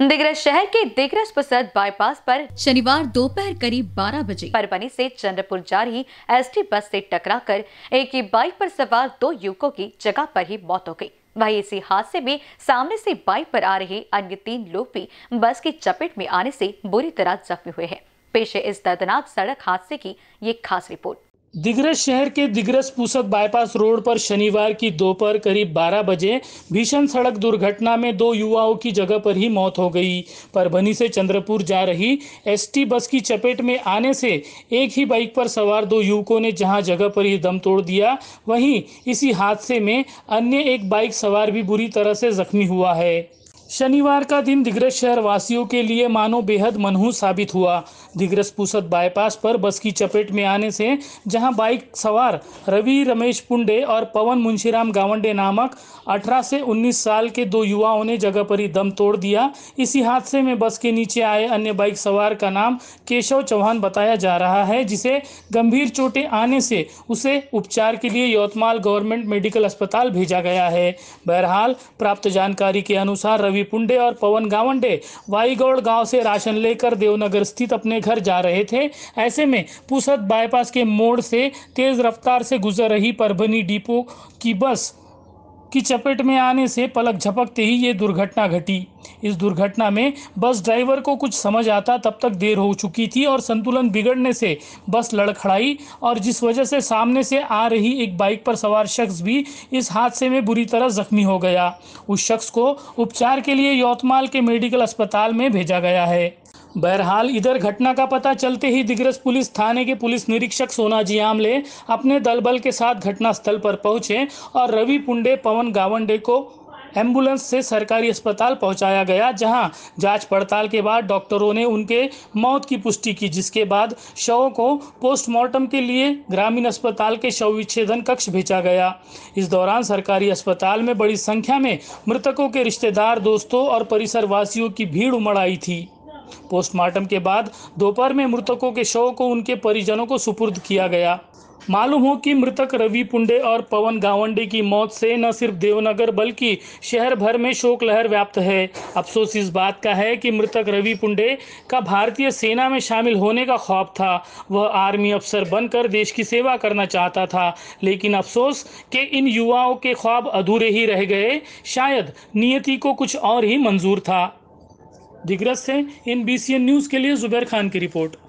दिग्रस शहर के दिग्रस प्रसाद बाईपास पर शनिवार दोपहर करीब 12 बजे परवनी से चंद्रपुर जा रही एसटी बस से टकराकर एक ही बाइक पर सवार दो युवकों की जगह पर ही मौत हो गई वही इसी हादसे में सामने से बाइक पर आ रहे अन्य तीन लोग भी बस की चपेट में आने से बुरी तरह जख्मी हुए हैं पेशे इस दर्दनाक सड़क हादसे की ये खास रिपोर्ट दिग्रस शहर के दिग्रस पुसक बाईपास रोड पर शनिवार की दोपहर करीब 12 बजे भीषण सड़क दुर्घटना में दो युवाओं की जगह पर ही मौत हो गई परभनी से चंद्रपुर जा रही एसटी बस की चपेट में आने से एक ही बाइक पर सवार दो युवकों ने जहां जगह पर ही दम तोड़ दिया वहीं इसी हादसे में अन्य एक बाइक सवार भी बुरी तरह से जख्मी हुआ है शनिवार का दिन दिग्रस शहर वासियों के लिए मानो बेहद मनहूस साबित हुआ दिग्रस पुसद बाईपास पर बस की चपेट में आने से जहां बाइक सवार रवि रमेश पुंडे और पवन मुंशीराम गावंडे नामक 18 से 19 साल के दो युवाओं ने जगह पर ही दम तोड़ दिया इसी हादसे में बस के नीचे आए अन्य बाइक सवार का नाम केशव चौहान बताया जा रहा है जिसे गंभीर चोटें आने से उसे उपचार के लिए यवतमाल गवर्नमेंट मेडिकल अस्पताल भेजा गया है बहरहाल प्राप्त जानकारी के अनुसार रवि रवि पुंडे और पवन गावंडे वाईगौड़ गांव से राशन लेकर देवनगर स्थित अपने घर जा रहे थे ऐसे में पुसद बाईपास के मोड़ से तेज रफ्तार से गुजर रही परभनी डिपो की बस की चपेट में आने से पलक झपकते ही ये दुर्घटना घटी इस दुर्घटना में बस ड्राइवर को कुछ समझ आता तब तक देर हो चुकी थी और संतुलन बिगड़ने से बस लड़खड़ाई और जिस वजह से सामने से आ रही एक बाइक पर सवार शख्स भी इस हादसे में बुरी तरह जख्मी हो गया उस शख्स को उपचार के लिए यौतमाल के मेडिकल अस्पताल में भेजा गया है बहरहाल इधर घटना का पता चलते ही दिग्रस पुलिस थाने के पुलिस निरीक्षक सोनाजी आमले अपने दलबल के साथ घटनास्थल पर पहुंचे और रवि पुंडे पवन गावंडे को एम्बुलेंस से सरकारी अस्पताल पहुंचाया गया जहां जांच पड़ताल के बाद डॉक्टरों ने उनके मौत की पुष्टि की जिसके बाद शवों को पोस्टमार्टम के लिए ग्रामीण अस्पताल के शव विच्छेदन कक्ष भेजा गया इस दौरान सरकारी अस्पताल में बड़ी संख्या में मृतकों के रिश्तेदार दोस्तों और परिसरवासियों की भीड़ उमड़ आई थी पोस्टमार्टम के बाद दोपहर में मृतकों के शव को उनके परिजनों को सुपुर्द किया गया मालूम हो कि मृतक रवि पुंडे और पवन गावंडे की मौत से न सिर्फ देवनगर बल्कि शहर भर में शोक लहर व्याप्त है अफसोस इस बात का है कि मृतक रवि पुंडे का भारतीय सेना में शामिल होने का ख्वाब था वह आर्मी अफसर बनकर देश की सेवा करना चाहता था लेकिन अफसोस के इन युवाओं के ख्वाब अधूरे ही रह गए शायद नियति को कुछ और ही मंजूर था दिग्रस्त हैं इन बी न्यूज़ के लिए ज़ुबैर खान की रिपोर्ट